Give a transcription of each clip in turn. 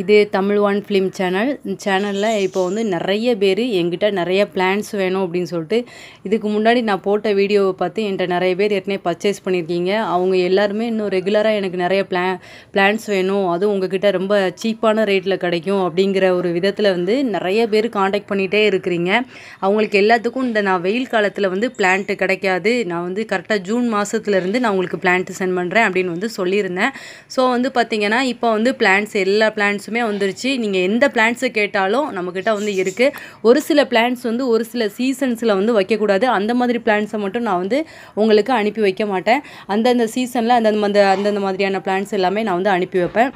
இது Tamil one film channel இந்த சேனலில் இப்போ வந்து நிறைய பேர் எங்கிட்ட நிறைய பிளான்ஸ் வேணும் அப்படின்னு சொல்லிட்டு இதுக்கு முன்னாடி நான் போட்ட வீடியோவை பார்த்து என்கிட்ட நிறைய பேர் ஏற்கனவே பர்ச்சேஸ் பண்ணியிருக்கீங்க அவங்க எல்லாருமே இன்னும் ரெகுலராக எனக்கு நிறைய பிளா பிளான்ஸ் வேணும் அதுவும் உங்ககிட்ட ரொம்ப சீப்பான ரேட்டில் கிடைக்கும் அப்படிங்கிற ஒரு விதத்தில் வந்து நிறைய பேர் காண்டாக்ட் பண்ணிகிட்டே இருக்கிறீங்க அவங்களுக்கு எல்லாத்துக்கும் இந்த நான் வெயில் காலத்தில் வந்து பிளான்ட்டு கிடைக்காது நான் வந்து கரெக்டாக ஜூன் மாதத்துலேருந்து நான் உங்களுக்கு பிளான்ட்டு சென்ட் பண்ணுறேன் அப்படின்னு வந்து சொல்லியிருந்தேன் ஸோ வந்து பார்த்திங்கன்னா இப்போ வந்து பிளான்ஸ் எல்லா பிளான்ஸ் பிளான்ஸுமே வந்துருச்சு நீங்கள் எந்த பிளான்ஸை கேட்டாலும் நம்மக்கிட்ட வந்து இருக்குது ஒரு சில பிளான்ஸ் வந்து ஒரு சில சீசன்ஸில் வந்து வைக்கக்கூடாது அந்த மாதிரி பிளான்ஸை மட்டும் நான் வந்து உங்களுக்கு அனுப்பி வைக்க மாட்டேன் அந்தந்த சீசனில் அந்தந்த அந்தந்த மாதிரியான பிளான்ஸ் எல்லாமே நான் வந்து அனுப்பி வைப்பேன்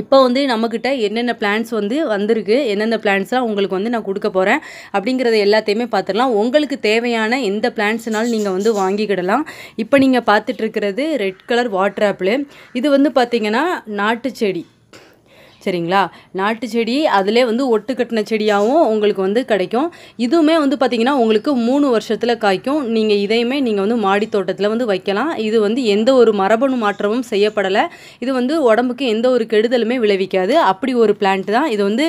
இப்போ வந்து நம்மக்கிட்ட என்னென்ன பிளான்ஸ் வந்து வந்திருக்கு என்னென்ன பிளான்ஸ்லாம் உங்களுக்கு வந்து நான் கொடுக்க போகிறேன் அப்படிங்கிறத எல்லாத்தையுமே பார்த்துடலாம் உங்களுக்கு தேவையான எந்த பிளான்ஸ்னாலும் நீங்கள் வந்து வாங்கிக்கிடலாம் இப்போ நீங்கள் இருக்கிறது ரெட் கலர் வாட்டர் ஆப்பிள் இது வந்து பார்த்திங்கன்னா நாட்டு செடி சரிங்களா நாட்டு செடி அதிலே வந்து ஒட்டு கட்டின செடியாகவும் உங்களுக்கு வந்து கிடைக்கும் இதுவுமே வந்து பார்த்திங்கன்னா உங்களுக்கு மூணு வருஷத்தில் காய்க்கும் நீங்கள் இதையுமே நீங்கள் வந்து மாடி தோட்டத்தில் வந்து வைக்கலாம் இது வந்து எந்த ஒரு மரபணு மாற்றமும் செய்யப்படலை இது வந்து உடம்புக்கு எந்த ஒரு கெடுதலுமே விளைவிக்காது அப்படி ஒரு பிளான்ட் தான் இது வந்து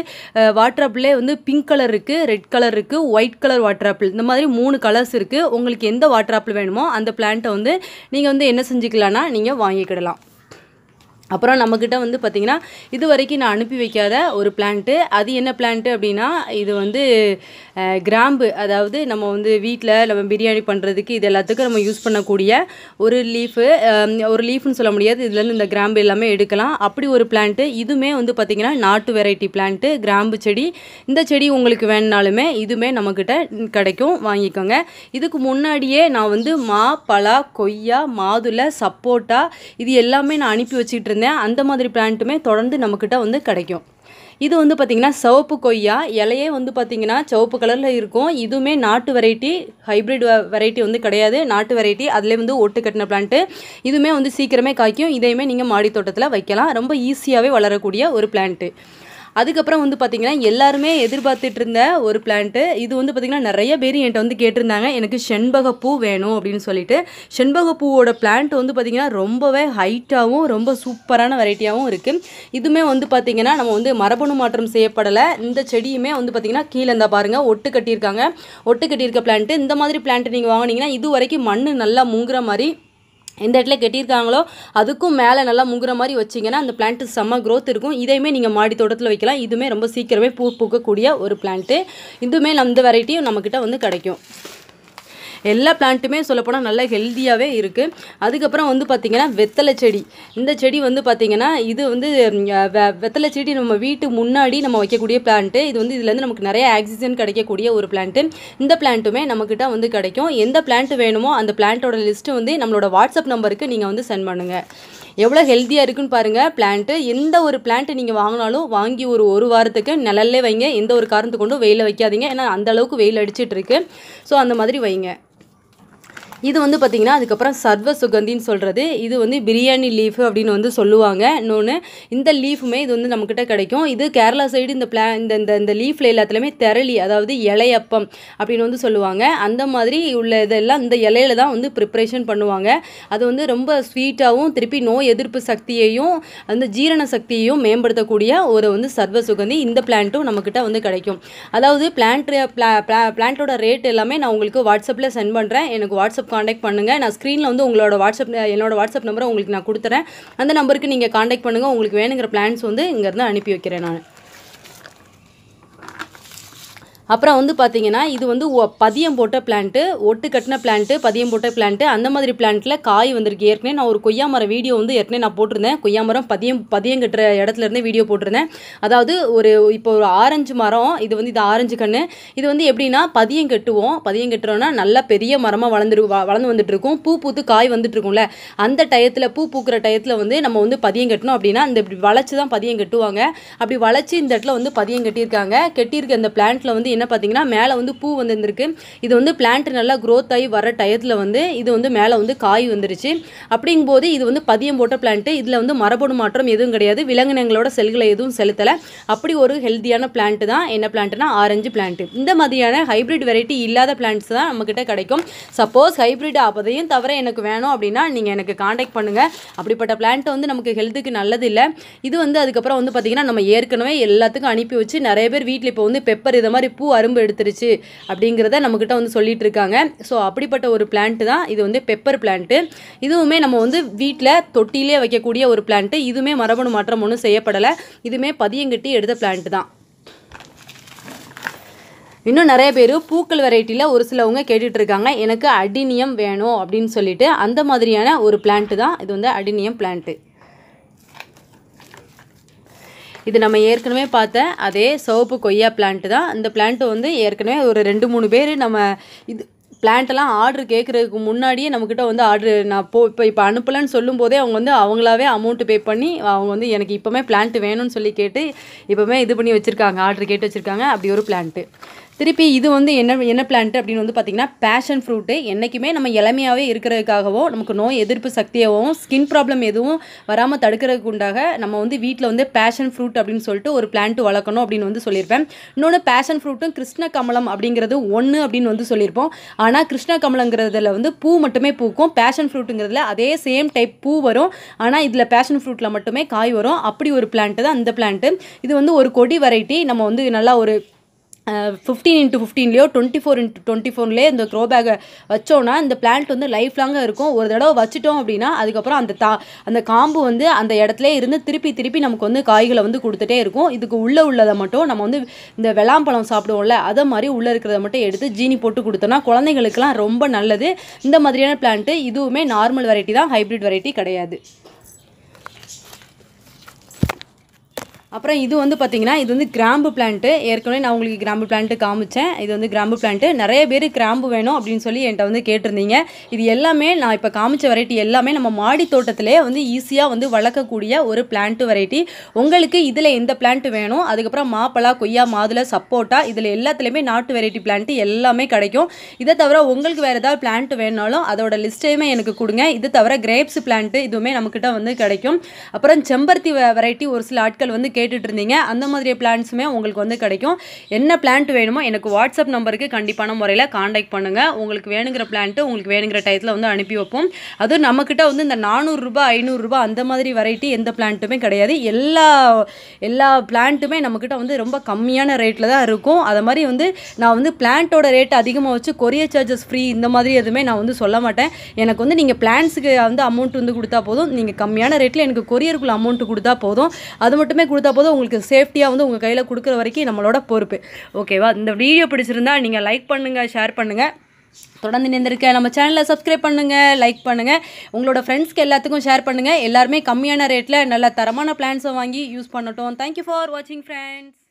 வாட்ராப்பிலே வந்து பிங்க் கலர் இருக்குது ரெட் கலர் இருக்குது ஒயிட் கலர் வாட்ராப்பிள் இந்த மாதிரி மூணு கலர்ஸ் இருக்குது உங்களுக்கு எந்த வாட்ராப்பிள் வேணுமோ அந்த பிளான்ட்டை வந்து நீங்கள் வந்து என்ன செஞ்சுக்கலான்னா நீங்கள் வாங்கிக்கிடலாம் அப்புறம் நம்மக்கிட்ட வந்து பார்த்திங்கன்னா இது வரைக்கும் நான் அனுப்பி வைக்காத ஒரு பிளான்ட்டு அது என்ன பிளான்ட்டு அப்படின்னா இது வந்து கிராம்பு அதாவது நம்ம வந்து வீட்டில் நம்ம பிரியாணி பண்ணுறதுக்கு இது எல்லாத்துக்கும் நம்ம யூஸ் பண்ணக்கூடிய ஒரு லீஃபு ஒரு லீஃப்னு சொல்ல முடியாது இதுலேருந்து இந்த கிராம்பு எல்லாமே எடுக்கலாம் அப்படி ஒரு பிளான்ட்டு இதுவுமே வந்து பார்த்திங்கன்னா நாட்டு வெரைட்டி பிளான்ட்டு கிராம்பு செடி இந்த செடி உங்களுக்கு வேணுனாலுமே இதுவுமே நம்மக்கிட்ட கிடைக்கும் வாங்கிக்கோங்க இதுக்கு முன்னாடியே நான் வந்து மா பலா கொய்யா மாதுளை சப்போட்டா இது எல்லாமே நான் அனுப்பி வச்சுக்கிட்டு சொல்லியிருந்தேன் அந்த மாதிரி பிளான்ட்டுமே தொடர்ந்து நம்மக்கிட்ட வந்து கிடைக்கும் இது வந்து பார்த்திங்கன்னா சிவப்பு கொய்யா இலையே வந்து பார்த்திங்கன்னா சிவப்பு கலரில் இருக்கும் இதுவுமே நாட்டு வெரைட்டி ஹைப்ரிட் வெரைட்டி வந்து கிடையாது நாட்டு வெரைட்டி அதிலே வந்து ஒட்டு கட்டின பிளான்ட்டு இதுவுமே வந்து சீக்கிரமே காய்க்கும் இதையுமே நீங்கள் மாடி தோட்டத்தில் வைக்கலாம் ரொம்ப ஈஸியாகவே வளரக்கூடிய ஒரு பிளான்ட்டு அதுக்கப்புறம் வந்து பார்த்தீங்கன்னா எல்லாருமே எதிர்பார்த்துட்டு இருந்த ஒரு பிளான்ட்டு இது வந்து பார்த்திங்கன்னா நிறைய பேர் என்கிட்ட வந்து கேட்டிருந்தாங்க எனக்கு பூ வேணும் அப்படின்னு சொல்லிட்டு பூவோட பிளான்ட் வந்து பார்த்திங்கன்னா ரொம்பவே ஹைட்டாகவும் ரொம்ப சூப்பரான வெரைட்டியாகவும் இருக்குது இதுவுமே வந்து பார்த்திங்கன்னா நம்ம வந்து மரபணு மாற்றம் செய்யப்படலை இந்த செடியுமே வந்து பார்த்திங்கன்னா கீழே இருந்தால் பாருங்கள் ஒட்டு கட்டியிருக்காங்க ஒட்டு கட்டியிருக்க பிளான்ட்டு இந்த மாதிரி பிளான்ட் நீங்கள் வாங்கினீங்கன்னா இது வரைக்கும் மண் நல்லா முங்குற மாதிரி எந்த இடத்துல கட்டியிருக்காங்களோ அதுக்கும் மேலே நல்லா முங்குற மாதிரி வச்சிங்கன்னா அந்த பிளான்ட்டு செம்ம க்ரோத் இருக்கும் இதையுமே நீங்கள் மாடி தோட்டத்தில் வைக்கலாம் இதுவுமே ரொம்ப சீக்கிரமே பூ பூக்கக்கூடிய ஒரு பிளான்ட்டு இதுவுமே அந்த வெரைட்டியும் நம்மக்கிட்ட வந்து கிடைக்கும் எல்லா பிளான்ட்டுமே சொல்லப்போனால் நல்லா ஹெல்த்தியாகவே இருக்குது அதுக்கப்புறம் வந்து பார்த்திங்கன்னா வெத்தலை செடி இந்த செடி வந்து பார்த்திங்கன்னா இது வந்து வெத்தலை செடி நம்ம வீட்டு முன்னாடி நம்ம வைக்கக்கூடிய பிளான்ட்டு இது வந்து இதுலேருந்து நமக்கு நிறைய ஆக்சிஜன் கிடைக்கக்கூடிய ஒரு பிளான்ட்டு இந்த பிளான்ட்டுமே நம்மக்கிட்ட வந்து கிடைக்கும் எந்த பிளான்ட்டு வேணுமோ அந்த பிளான்ட்டோட லிஸ்ட்டு வந்து நம்மளோட வாட்ஸ்அப் நம்பருக்கு நீங்கள் வந்து சென்ட் பண்ணுங்கள் எவ்வளோ ஹெல்த்தியாக இருக்குன்னு பாருங்கள் பிளான்ட்டு எந்த ஒரு பிளான்ட்டு நீங்கள் வாங்கினாலும் வாங்கி ஒரு ஒரு வாரத்துக்கு நிழல்லே வைங்க எந்த ஒரு காரணத்து கொண்டும் வெயிலில் வைக்காதீங்க ஏன்னா அந்தளவுக்கு வெயில் அடிச்சிட்ருக்கு ஸோ அந்த மாதிரி வைங்க இது வந்து பார்த்திங்கன்னா அதுக்கப்புறம் சர்வ சுகந்தின்னு சொல்கிறது இது வந்து பிரியாணி லீஃப் அப்படின்னு வந்து சொல்லுவாங்க இன்னொன்று இந்த லீஃபுமே இது வந்து நம்மக்கிட்ட கிடைக்கும் இது கேரளா சைடு இந்த பிளா இந்த இந்த இந்த லீஃபில் எல்லாத்துலேயுமே திரளி அதாவது இலையப்பம் அப்படின்னு வந்து சொல்லுவாங்க அந்த மாதிரி உள்ள இதெல்லாம் இந்த இலையில தான் வந்து ப்ரிப்ரேஷன் பண்ணுவாங்க அது வந்து ரொம்ப ஸ்வீட்டாகவும் திருப்பி நோய் எதிர்ப்பு சக்தியையும் அந்த ஜீரண சக்தியையும் மேம்படுத்தக்கூடிய ஒரு வந்து சர்வ சுகந்தி இந்த பிளான்ட்டும் நம்மக்கிட்ட வந்து கிடைக்கும் அதாவது பிளான்ட் பிளான்ட்டோட ரேட் எல்லாமே நான் உங்களுக்கு வாட்ஸ்அப்பில் சென்ட் பண்ணுறேன் எனக்கு வாட்ஸ்அப் வாட்ஸ்அப் காண்டாக்ட் பண்ணுங்கள் நான் ஸ்க்ரீனில் வந்து உங்களோட வாட்ஸ்அப் என்னோட வாட்ஸ்அப் நம்பரை உங்களுக்கு நான் கொடுத்துறேன் அந்த நம்பருக்கு நீங்கள் காண்டாக்ட் பண்ணுங்கள் உங்களுக்கு வேணுங்கிற பிளான்ஸ் வந்து இங்கேருந்து அனுப்பி வைக்கிறேன் நான் அப்புறம் வந்து பார்த்தீங்கன்னா இது வந்து பதியம் போட்ட பிளான்ட்டு ஒட்டு கட்டின பிளான்ட்டு பதியம் போட்ட பிளான்ட்டு அந்த மாதிரி பிளான்ட்டில் காய் வந்திருக்கு ஏற்கனவே நான் ஒரு கொய்யா மரம் வீடியோ வந்து ஏற்கனவே நான் போட்டிருந்தேன் கொய்யா மரம் பதியம் பதியம் கட்டுற இடத்துலேருந்தே வீடியோ போட்டிருந்தேன் அதாவது ஒரு இப்போ ஒரு ஆரஞ்சு மரம் இது வந்து இது ஆரஞ்சு கன்று இது வந்து எப்படின்னா பதியம் கட்டுவோம் பதியம் கட்டுறோன்னா நல்லா பெரிய மரமாக வளர்ந்துரு வளர்ந்து வந்துட்டுருக்கும் பூ பூத்து காய் வந்துட்டுருக்கும்ல அந்த டயத்தில் பூ பூக்கிற டயத்தில் வந்து நம்ம வந்து பதியம் கட்டணும் அப்படின்னா இந்த இப்படி வளைச்சி தான் பதியம் கட்டுவாங்க அப்படி வளைச்சி இந்த இடத்துல வந்து பதியம் கட்டியிருக்காங்க கட்டியிருக்க அந்த பிளான்ட்டில் வந்து என்ன பார்த்தீங்கன்னா மேலே வந்து பூ வந்துருந்துருக்கு இது வந்து பிளான்ட் நல்லா க்ரோத் ஆகி வர டயத்தில் வந்து இது வந்து மேலே வந்து காய் வந்துருச்சு அப்படிங்கும்போது இது வந்து பதியம் போட்ட பிளான்ட்டு இதில் வந்து மரபணு மாற்றம் எதுவும் கிடையாது விலங்கினங்களோட செல்களை எதுவும் செலுத்தலை அப்படி ஒரு ஹெல்த்தியான பிளான்ட்டு தான் என்ன பிளான்ட்னா ஆரஞ்சு பிளான்ட்டு இந்த மாதிரியான ஹைப்ரிட் வெரைட்டி இல்லாத பிளான்ட்ஸ் தான் நம்மக்கிட்ட கிடைக்கும் சப்போஸ் ஹைப்ரிட் ஆப்பதையும் தவிர எனக்கு வேணும் அப்படின்னா நீங்கள் எனக்கு காண்டாக்ட் பண்ணுங்கள் அப்படிப்பட்ட பிளான்ட் வந்து நமக்கு ஹெல்த்துக்கு நல்லது இல்லை இது வந்து அதுக்கப்புறம் வந்து பார்த்திங்கன்னா நம்ம ஏற்கனவே எல்லாத்துக்கும் அனுப்பி வச்சு நிறைய பேர் வீட்டில் இப்போ வந்து பெப்பர் இதை மாதிரி பூ பூ அரும்பு எடுத்துருச்சு அப்படிங்கிறத நம்மக்கிட்ட வந்து சொல்லிட்டு இருக்காங்க ஸோ அப்படிப்பட்ட ஒரு பிளான்ட்டு தான் இது வந்து பெப்பர் பிளான்ட்டு இதுவுமே நம்ம வந்து வீட்டில் தொட்டிலே வைக்கக்கூடிய ஒரு பிளான்ட்டு இதுவுமே மரபணு மாற்றம் ஒன்றும் செய்யப்படலை இதுவுமே பதியங்கட்டி எடுத்த பிளான்ட்டு தான் இன்னும் நிறைய பேர் பூக்கள் வெரைட்டியில் ஒரு சிலவங்க கேட்டுட்டு இருக்காங்க எனக்கு அடினியம் வேணும் அப்படின்னு சொல்லிட்டு அந்த மாதிரியான ஒரு பிளான்ட்டு தான் இது வந்து அடினியம் பிளான்ட்டு இது நம்ம ஏற்கனவே பார்த்த அதே சோப்பு கொய்யா பிளான்ட்டு தான் இந்த பிளான்ட்டு வந்து ஏற்கனவே ஒரு ரெண்டு மூணு பேர் நம்ம இது பிளான்ட்டெல்லாம் ஆர்டர் கேட்குறதுக்கு முன்னாடியே நம்மக்கிட்ட வந்து ஆர்டர் நான் போ இப்போ இப்போ அனுப்பலன்னு சொல்லும் போதே அவங்க வந்து அவங்களாவே அமௌண்ட்டு பே பண்ணி அவங்க வந்து எனக்கு இப்போமே பிளான்ட்டு வேணும்னு சொல்லி கேட்டு இப்போமே இது பண்ணி வச்சுருக்காங்க ஆர்டர் கேட்டு வச்சுருக்காங்க அப்படி ஒரு பிளான்ட்டு திருப்பி இது வந்து என்ன என்ன பிளான்ட் அப்படின்னு வந்து பார்த்தீங்கன்னா பேஷன் ஃப்ரூட்டு என்றைக்குமே நம்ம இளமையாகவே இருக்கிறதுக்காகவோ நமக்கு நோய் எதிர்ப்பு சக்தியாகவும் ஸ்கின் ப்ராப்ளம் எதுவும் வராமல் தடுக்கிறதுக்கு உண்டாக நம்ம வந்து வீட்டில் வந்து பேஷன் ஃப்ரூட் அப்படின்னு சொல்லிட்டு ஒரு பிளான்ட் வளர்க்கணும் அப்படின்னு வந்து சொல்லியிருப்பேன் இன்னொன்று பேஷன் ஃப்ரூட்டும் கிருஷ்ண கமலம் அப்படிங்கிறது ஒன்று அப்படின்னு வந்து சொல்லியிருப்போம் ஆனால் கிருஷ்ண கமலங்கிறதுல வந்து பூ மட்டுமே பூக்கும் பேஷன் ஃப்ரூட்டுங்கிறதுல அதே சேம் டைப் பூ வரும் ஆனால் இதில் பேஷன் ஃப்ரூட்டில் மட்டுமே காய் வரும் அப்படி ஒரு பிளான்ட்டு தான் அந்த பிளான்ட்டு இது வந்து ஒரு கொடி வெரைட்டி நம்ம வந்து நல்லா ஒரு ஃபிஃப்டீன் இன்ட்டு ஃபிஃப்டீன்லையோ டுவெண்ட்டி ஃபோர் இன்ட்டு டுவெண்ட்டி ஃபோர்லேயே இந்த க்ரோ பேக்கை வச்சோன்னா இந்த பிளான்ட் வந்து லைஃப் லாங்காக இருக்கும் ஒரு தடவை வச்சுட்டோம் அப்படின்னா அதுக்கப்புறம் அந்த தா அந்த காம்பு வந்து அந்த இடத்துல இருந்து திருப்பி திருப்பி நமக்கு வந்து காய்களை வந்து கொடுத்துட்டே இருக்கும் இதுக்கு உள்ளே உள்ளதை மட்டும் நம்ம வந்து இந்த வெளாம்பழம் சாப்பிடுவோம்ல அதை மாதிரி உள்ளே இருக்கிறத மட்டும் எடுத்து ஜீனி போட்டு கொடுத்தோன்னா குழந்தைங்களுக்குலாம் ரொம்ப நல்லது இந்த மாதிரியான பிளான்ட்டு இதுவுமே நார்மல் வெரைட்டி தான் ஹைப்ரிட் வெரைட்டி கிடையாது அப்புறம் இது வந்து பார்த்திங்கன்னா இது வந்து கிராம்பு பிளான்ட்டு ஏற்கனவே நான் உங்களுக்கு கிராம்பு பிளான்ட்டு காமிச்சேன் இது வந்து கிராம்பு பிளான்ட்டு நிறைய பேர் கிராம்பு வேணும் அப்படின்னு சொல்லி என்கிட்ட வந்து கேட்டிருந்தீங்க இது எல்லாமே நான் இப்போ காமிச்ச வெரைட்டி எல்லாமே நம்ம மாடி தோட்டத்திலே வந்து ஈஸியாக வந்து வளர்க்கக்கூடிய ஒரு பிளான்ட்டு வெரைட்டி உங்களுக்கு இதில் எந்த பிளான்ட் வேணும் அதுக்கப்புறம் மாப்பழா கொய்யா மாதுளை சப்போட்டா இதில் எல்லாத்துலேயுமே நாட்டு வெரைட்டி பிளான்ட்டு எல்லாமே கிடைக்கும் இதை தவிர உங்களுக்கு வேறு ஏதாவது பிளான்ட்டு வேணாலும் அதோட லிஸ்ட்டையுமே எனக்கு கொடுங்க இது தவிர கிரேப்ஸ் பிளான்ட்டு இதுவுமே நம்மக்கிட்ட வந்து கிடைக்கும் அப்புறம் செம்பருத்தி வெரைட்டி ஒரு சில ஆட்கள் வந்து கேட்டு கேட்டுட்டு இருந்தீங்க அந்த மாதிரி பிளான்ஸுமே உங்களுக்கு வந்து கிடைக்கும் என்ன பிளான்ட் வேணுமோ எனக்கு வாட்ஸ்அப் நம்பருக்கு கண்டிப்பான முறையில் காண்டாக்ட் பண்ணுங்கள் உங்களுக்கு வேணுங்கிற பிளான்ட்டு உங்களுக்கு வேணுங்கிற டயத்தில் வந்து அனுப்பி வைப்போம் அதுவும் நம்மக்கிட்ட வந்து இந்த நானூறுரூபா ஐநூறுரூபா அந்த மாதிரி வெரைட்டி எந்த பிளான்ட்டுமே கிடையாது எல்லா எல்லா பிளான்ட்டுமே நம்மக்கிட்ட வந்து ரொம்ப கம்மியான ரேட்டில் தான் இருக்கும் அதை மாதிரி வந்து நான் வந்து பிளான்ட்டோட ரேட் அதிகமாக வச்சு கொரியர் சார்ஜஸ் ஃப்ரீ இந்த மாதிரி எதுவுமே நான் வந்து சொல்ல மாட்டேன் எனக்கு வந்து நீங்கள் பிளான்ஸுக்கு வந்து அமௌண்ட் வந்து கொடுத்தா போதும் நீங்கள் கம்மியான ரேட்டில் எனக்கு கொரியருக்குள்ள அமௌண்ட் கொடுத்தா போதும் அது மட்டுமே கொடுத்தா போது உங்களுக்கு சேஃப்டியாக வந்து உங்கள் கையில் கொடுக்குற வரைக்கும் நம்மளோட பொறுப்பு ஓகேவா இந்த வீடியோ பிடிச்சிருந்தா நீங்கள் லைக் பண்ணுங்கள் ஷேர் பண்ணுங்கள் தொடர்ந்து நின்றுருக்க நம்ம சேனலை சப்ஸ்கிரைப் பண்ணுங்கள் லைக் பண்ணுங்கள் உங்களோட ஃப்ரெண்ட்ஸ்க்கு எல்லாத்துக்கும் ஷேர் பண்ணுங்கள் எல்லாருமே கம்மியான ரேட்டில் நல்ல தரமான பிளான்ஸை வாங்கி யூஸ் பண்ணட்டும் தேங்க்யூ ஃபார் வாட்சிங் ஃப்ரெண்ட்ஸ்